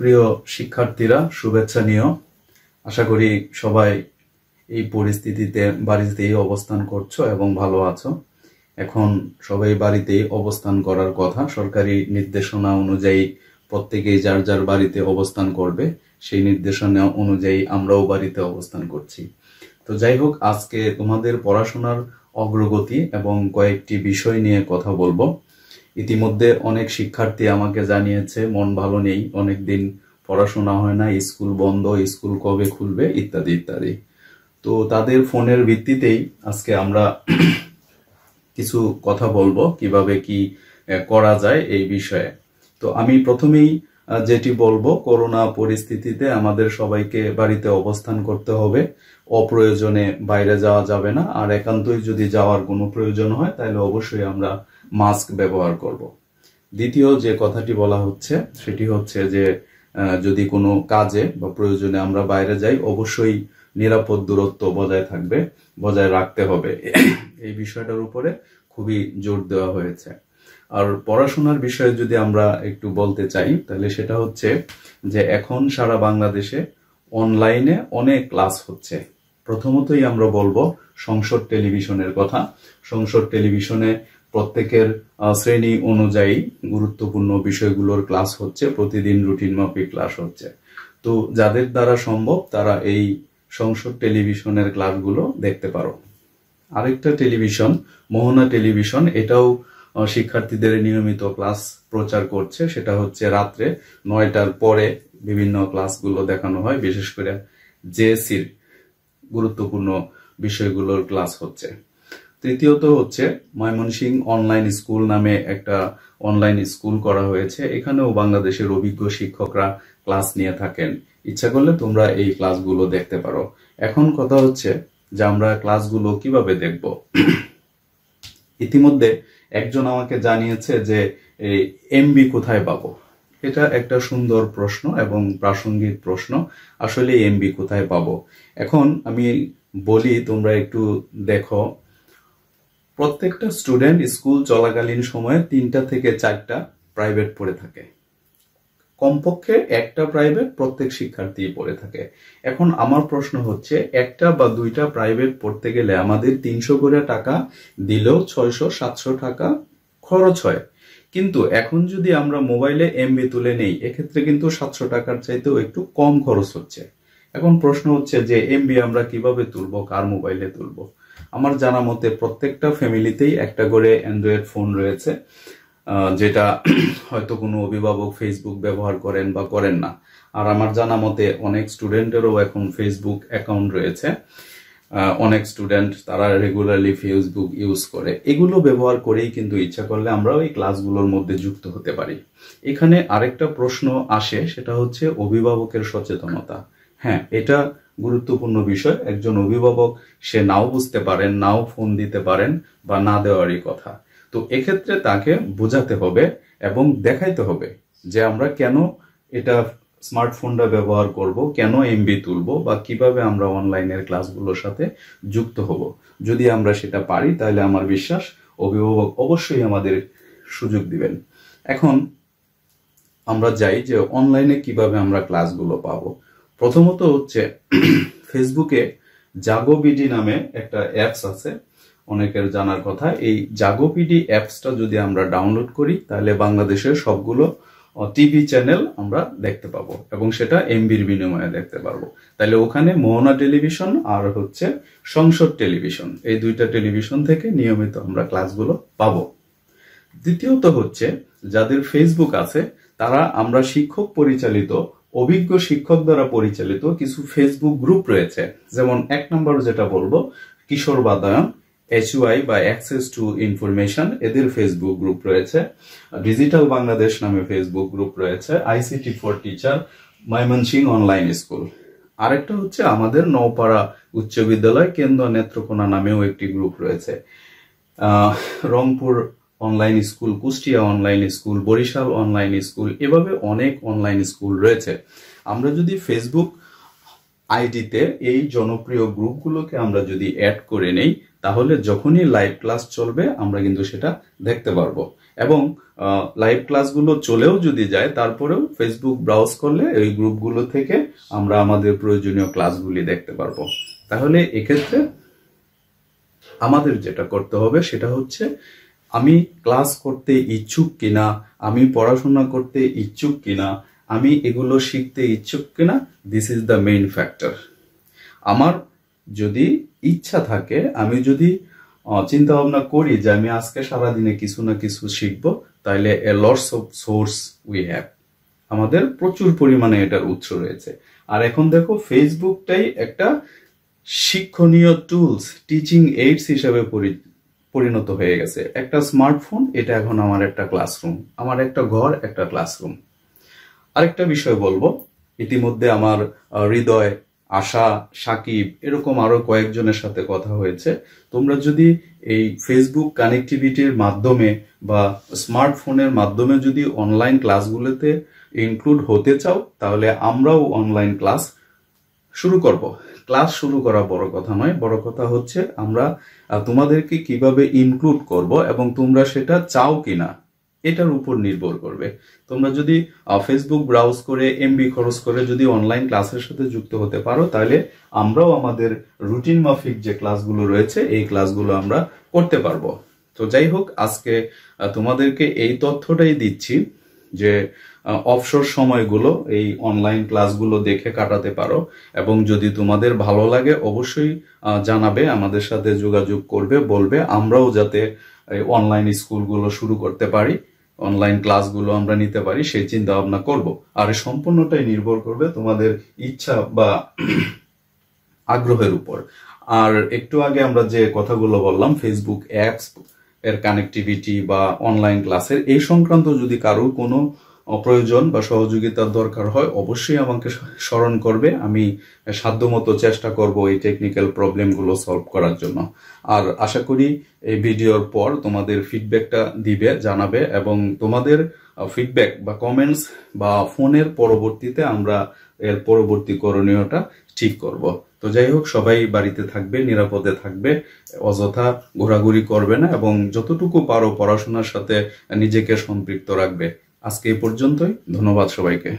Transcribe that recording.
প্রিয় শিক্ষার্থীরা শুভেচ্ছা নিও আশা করি সবাই এই পরিস্থিতিতে বাড়িতেই অবস্থান করছো এবং ভালো আছো এখন সবাই বাড়িতেই অবস্থান করার কথা সরকারি নির্দেশনা অনুযায়ী প্রত্যেকেই যার যার বাড়িতে অবস্থান করবে সেই নির্দেশনা অনুযায়ী আমরাও বাড়িতে অবস্থান করছি তো যাই হোক আজকে তোমাদের পড়াশোনার অগ্রগতি এবং কয়েকটি বিষয় নিয়ে কথা বলবো ইতিমধ্যে অনেক শিক্ষার্থী আমাকে জানিয়েছে মন ভালো নেই অনেক দিন পড়াশোনা হয় না স্কুল বন্ধ স্কুল কবে খুলবে ইত্যাদি ইত্যাদি তো তাদের ফোনের ভিত্তিতেই আজকে আমরা কিছু কথা বলবো কিভাবে কি করা যায় এই বিষয়ে তো আমি প্রথমেই যেটি বলবো করোনা পরিস্থিতিতে আমাদের সবাইকে বাড়িতে অবস্থান করতে হবে অপ্রয়োজনে বাইরে যাওয়া যাবে না আর একান্তই যদি যাওয়ার কোনো প্রয়োজন হয় তাহলে অবশ্যই আমরা মাস্ক ব্যবহার করব। দ্বিতীয় যে কথাটি বলা হচ্ছে সেটি হচ্ছে যে যদি কোনো কাজে বা প্রয়োজনে আমরা বাইরে যাই অবশ্যই নিরাপদ দূরত্ব বজায় থাকবে বজায় রাখতে হবে এই বিষয়টার উপরে খুবই জোর দেওয়া হয়েছে আর পড়াশোনার বিষয়ে যদি আমরা একটু বলতে চাই তাহলে সেটা হচ্ছে যে এখন সারা বাংলাদেশে অনলাইনে অনেক ক্লাস হচ্ছে প্রথমতই আমরা বলবো সংসদ টেলিভিশনের কথা সংসদ টেলিভিশনে প্রত্যেকের শ্রেণী অনুযায়ী গুরুত্বপূর্ণ বিষয়গুলোর ক্লাস হচ্ছে প্রতিদিন রুটিন মাফিক ক্লাস হচ্ছে তো যাদের দ্বারা সম্ভব তারা এই সংসদ টেলিভিশনের ক্লাসগুলো দেখতে পারো আরেকটা টেলিভিশন মোহনা টেলিভিশন এটাও শিক্ষার্থীদের নিয়মিত ক্লাস প্রচার করছে সেটা হচ্ছে রাত্রে নয়টার পরে বিভিন্ন ক্লাসগুলো দেখানো হয় বিশেষ করে জেএসির গুরুত্বপূর্ণ বিষয়গুলোর ক্লাস হচ্ছে তৃতীয়ত হচ্ছে ময়মনসিং অনলাইন স্কুল নামে একটা অনলাইন স্কুল করা হয়েছে এখানেও বাংলাদেশের অভিজ্ঞ শিক্ষকরা ক্লাস নিয়ে থাকেন ইচ্ছা করলে তোমরা এই ক্লাসগুলো দেখতে পারো এখন কথা হচ্ছে যে আমরা ক্লাসগুলো কিভাবে দেখব ইতিমধ্যে একজন আমাকে জানিয়েছে যে এমবি কোথায় পাবো এটা একটা সুন্দর প্রশ্ন এবং প্রাসঙ্গিক প্রশ্ন আসলে এমবি কোথায় পাবো এখন আমি বলি তোমরা একটু দেখো প্রত্যেকটা স্টুডেন্ট স্কুল চলাকালীন সময়ে তিনটা থেকে চারটা প্রাইভেট পড়ে থাকে কমপক্ষে একটা প্রাইভেট প্রত্যেক শিক্ষার্থী পড়ে থাকে এখন আমার প্রশ্ন হচ্ছে একটা বা দুইটা প্রাইভেট পড়তে গেলে আমাদের তিনশো করে টাকা দিলেও ছয়শো সাতশো টাকা খরচ হয় কিন্তু এখন যদি আমরা মোবাইলে এমবি তুলে নেই এক্ষেত্রে কিন্তু সাতশো টাকার চাইতেও একটু কম খরচ হচ্ছে এখন প্রশ্ন হচ্ছে যে এমবি আমরা কিভাবে তুলব কার মোবাইলে তুলবো আমার জানা মতে প্রত্যেকটা ফ্যামিলিতেই একটা করে অ্যান্ড্রয়েড ফোন রয়েছে যেটা হয়তো কোনো অভিভাবক ফেসবুক ব্যবহার করেন বা করেন না আর আমার জানা মতে অনেক স্টুডেন্টেরও এখন ফেসবুক অ্যাকাউন্ট রয়েছে অনেক স্টুডেন্ট তারা রেগুলারলি ফেসবুক ইউজ করে এগুলো ব্যবহার করেই কিন্তু ইচ্ছা করলে আমরা ওই ক্লাসগুলোর মধ্যে যুক্ত হতে পারি এখানে আরেকটা প্রশ্ন আসে সেটা হচ্ছে অভিভাবকের সচেতনতা হ্যাঁ এটা গুরুত্বপূর্ণ বিষয় একজন অভিভাবক সে নাও বুঝতে পারেন নাও ফোন দিতে পারেন বা না দেওয়ারই কথা তো এক্ষেত্রে তাকে বোঝাতে হবে এবং দেখাইতে হবে যে আমরা কেন এটা স্মার্টফোনটা ব্যবহার করব কেন এমবি তুলব বা কিভাবে আমরা অনলাইনের ক্লাসগুলোর সাথে যুক্ত হব যদি আমরা সেটা পারি তাহলে আমার বিশ্বাস অভিভাবক অবশ্যই আমাদের সুযোগ দিবেন এখন আমরা যাই যে অনলাইনে কিভাবে আমরা ক্লাসগুলো পাবো প্রথমত হচ্ছে ফেসবুকে জাগোবিডি নামে একটা অ্যাপস আছে অনেকের জানার কথা এই জাগোপিডি অ্যাপসটা যদি আমরা ডাউনলোড করি তাহলে বাংলাদেশের সবগুলো টিভি চ্যানেল আমরা দেখতে পাবো এবং সেটা এমবির বিনিময়ে দেখতে পারবো তাহলে ওখানে মোহনা টেলিভিশন আর হচ্ছে সংসদ টেলিভিশন এই দুইটা টেলিভিশন থেকে নিয়মিত আমরা ক্লাসগুলো পাব দ্বিতীয়ত হচ্ছে যাদের ফেসবুক আছে তারা আমরা শিক্ষক পরিচালিত অভিজ্ঞ শিক্ষক দ্বারা পরিচালিত কিছু ফেসবুক গ্রুপ রয়েছে যেমন এক নম্বর যেটা বলবো কিশোর বাদায়ন এইচইউআই বা অ্যাক্সেস টু ইনফরমেশন এদের ফেসবুক গ্রুপ রয়েছে ডিজিটাল বাংলাদেশ নামে ফেসবুক গ্রুপ রয়েছে ICT for teacher Mymensingh online school আরেকটা হচ্ছে আমাদের নওপাড়া উচ্চ বিদ্যালয় কেন্দ্র নেত্রকোনা নামেও একটি গ্রুপ রয়েছে Rangpur online school Kushtia online school Barisal online school এভাবে অনেক অনলাইন স্কুল রয়েছে আমরা যদি ফেসবুক আইডিতে এই জনপ্রিয় গ্রুপগুলোকে আমরা যদি অ্যাড করে নেই তাহলে যখনই লাইভ ক্লাস চলবে আমরা কিন্তু সেটা দেখতে পারবো এবং লাইভ ক্লাসগুলো চলেও যদি যায় তারপরেও ফেসবুক ব্রাউজ করলে এই গ্রুপগুলো থেকে আমরা আমাদের প্রয়োজনীয় ক্লাসগুলি দেখতে পারবো তাহলে এক্ষেত্রে আমাদের যেটা করতে হবে সেটা হচ্ছে আমি ক্লাস করতে ইচ্ছুক কিনা আমি পড়াশোনা করতে ইচ্ছুক কিনা আমি এগুলো শিখতে ইচ্ছুক কিনা this is the main factor আমার যদি ইচ্ছা থাকে আমি যদি চিন্তা ভাবনা করি যে আমি আজকে সারাদিনে কিছু না কিছু শিখব তাহলে a loss of source we have আমাদের প্রচুর পরিমাণে এটার উৎস রয়েছে আর এখন দেখো ফেসবুকটাই একটা শিক্ষণীয় টুলস টিচিং এইডস হিসাবে পরিণত হয়ে গেছে একটা স্মার্টফোন এটা এখন আমার একটা ক্লাসরুম আমার একটা ঘর একটা ক্লাসরুম আরেকটা বিষয় বলবো ইতিমধ্যে আমার হৃদয় আশা সাকিব এরকম আরো কয়েকজনের সাথে কথা হয়েছে তোমরা যদি এই ফেসবুক কানেক্টিভিটির মাধ্যমে বা স্মার্টফোনের মাধ্যমে যদি অনলাইন ক্লাসগুলোতে ইনক্লুড হতে চাও তাহলে আমরাও অনলাইন ক্লাস শুরু করব ক্লাস শুরু করা বড় কথা নয় বড় কথা হচ্ছে আমরা তোমাদেরকে কিভাবে ইনক্লুড করব এবং তোমরা সেটা চাও কিনা এটার উপর নির্ভর করবে তোমরা যদি ফেসবুক ব্রাউজ করে এমবি খরচ করে যদি অনলাইন ক্লাসের সাথে যুক্ত হতে পারো তাহলে আমরাও আমাদের রুটিন মাফিক যে ক্লাসগুলো রয়েছে এই ক্লাসগুলো আমরা করতে পারবো তো যাই হোক আজকে তোমাদেরকে এই তথ্যটাই দিচ্ছি যে অবসর সময়গুলো এই অনলাইন ক্লাসগুলো দেখে কাটাতে পারো এবং যদি তোমাদের ভালো লাগে অবশ্যই জানাবে আমাদের সাথে যোগাযোগ করবে বলবে আমরাও যাতে এই অনলাইন স্কুলগুলো শুরু করতে পারি অনলাইন ক্লাসগুলো আমরা নিতে পারি সেই চিন্তা ভাবনা করব আর সম্পূর্ণটাই নির্ভর করবে তোমাদের ইচ্ছা বা আগ্রহের উপর আর একটু আগে আমরা যে কথাগুলো বললাম ফেসবুক অ্যাপস এর কানেক্টিভিটি বা অনলাইন ক্লাসের এই সংক্রান্ত যদি কারো কোনো অপ্রয়োজন বা সহযোগিতার দরকার হয় অবশ্যই আমাকে স্মরণ করবে আমি সাধ্যমতো চেষ্টা করব এই টেকনিক্যাল প্রবলেমগুলো সলভ করার জন্য আর আশা করি এই ভিডিওর পর তোমাদের ফিডব্যাকটা দিবে জানাবে এবং তোমাদের ফিডব্যাক বা কমেন্টস বা ফোনের পরবর্তীতে আমরা এর পরবর্তী করণীয়টা ঠিক করব। তো যাই হোক সবাই বাড়িতে থাকবে নিরাপদে থাকবে অযথা ঘোরাঘুরি করবে না এবং যতটুকু পারো পড়াশোনার সাথে নিজেকে সম্পৃক্ত রাখবে আজকে এ পর্যন্তই ধন্যবাদ সবাইকে